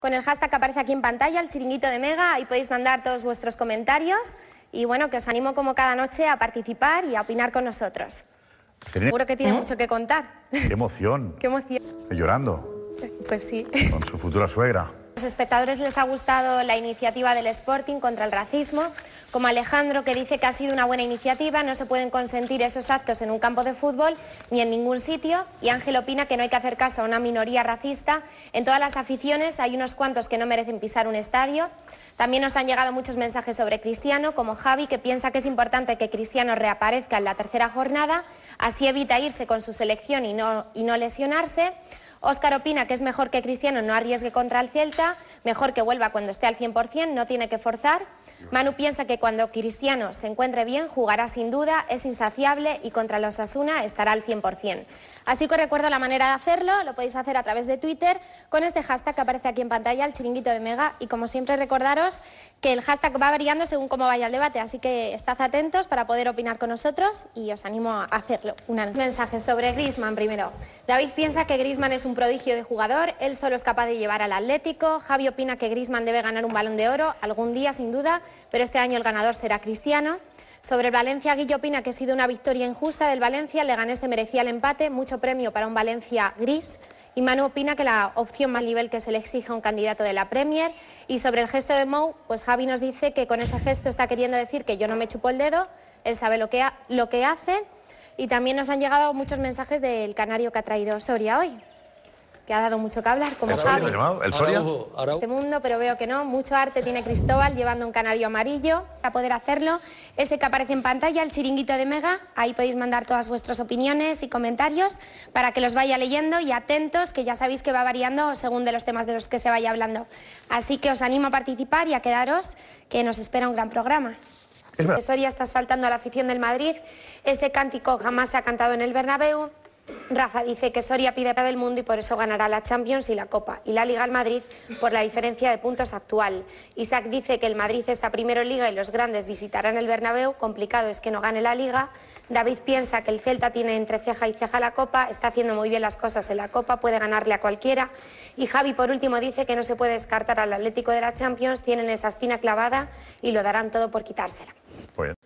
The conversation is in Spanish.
con el hashtag que aparece aquí en pantalla, el chiringuito de Mega, ahí podéis mandar todos vuestros comentarios y bueno, que os animo como cada noche a participar y a opinar con nosotros. Pues Seguro que tiene ¿Eh? mucho que contar. ¡Qué emoción! ¡Qué emoción! Llorando. Pues sí. Con su futura suegra los espectadores les ha gustado la iniciativa del Sporting contra el racismo, como Alejandro que dice que ha sido una buena iniciativa, no se pueden consentir esos actos en un campo de fútbol ni en ningún sitio, y Ángel opina que no hay que hacer caso a una minoría racista, en todas las aficiones hay unos cuantos que no merecen pisar un estadio. También nos han llegado muchos mensajes sobre Cristiano, como Javi, que piensa que es importante que Cristiano reaparezca en la tercera jornada, así evita irse con su selección y no, y no lesionarse. Óscar opina que es mejor que Cristiano no arriesgue contra el Celta, mejor que vuelva cuando esté al 100%, no tiene que forzar. Manu piensa que cuando Cristiano se encuentre bien, jugará sin duda, es insaciable y contra los Asuna estará al 100%. Así que os recuerdo la manera de hacerlo, lo podéis hacer a través de Twitter con este hashtag que aparece aquí en pantalla, el chiringuito de Mega. Y como siempre, recordaros que el hashtag va variando según cómo vaya el debate, así que estad atentos para poder opinar con nosotros y os animo a hacerlo. Un mensaje sobre Grisman primero. David piensa que Grisman es un un prodigio de jugador, él solo es capaz de llevar al Atlético. Javi opina que Grisman debe ganar un balón de oro algún día, sin duda, pero este año el ganador será Cristiano. Sobre el Valencia, Guillo opina que ha sido una victoria injusta del Valencia. Leganés se merecía el empate, mucho premio para un Valencia gris. Y Manu opina que la opción más nivel que se le exige a un candidato de la Premier. Y sobre el gesto de Mou, pues Javi nos dice que con ese gesto está queriendo decir que yo no me chupo el dedo, él sabe lo que hace. Y también nos han llegado muchos mensajes del canario que ha traído Soria hoy que ha dado mucho que hablar, como ¿El ¿El Soria? Este mundo, pero veo que no. Mucho arte tiene Cristóbal llevando un canario amarillo para poder hacerlo. Ese que aparece en pantalla, el chiringuito de Mega. Ahí podéis mandar todas vuestras opiniones y comentarios para que los vaya leyendo y atentos, que ya sabéis que va variando según de los temas de los que se vaya hablando. Así que os animo a participar y a quedaros, que nos espera un gran programa. profesor Soria, estás faltando a la afición del Madrid. Ese cántico jamás se ha cantado en el Bernabéu. Rafa dice que Soria pide para del mundo y por eso ganará la Champions y la Copa y la Liga al Madrid por la diferencia de puntos actual. Isaac dice que el Madrid está primero en Liga y los grandes visitarán el Bernabéu, complicado es que no gane la Liga. David piensa que el Celta tiene entre ceja y ceja la Copa, está haciendo muy bien las cosas en la Copa, puede ganarle a cualquiera. Y Javi por último dice que no se puede descartar al Atlético de la Champions, tienen esa espina clavada y lo darán todo por quitársela. Pues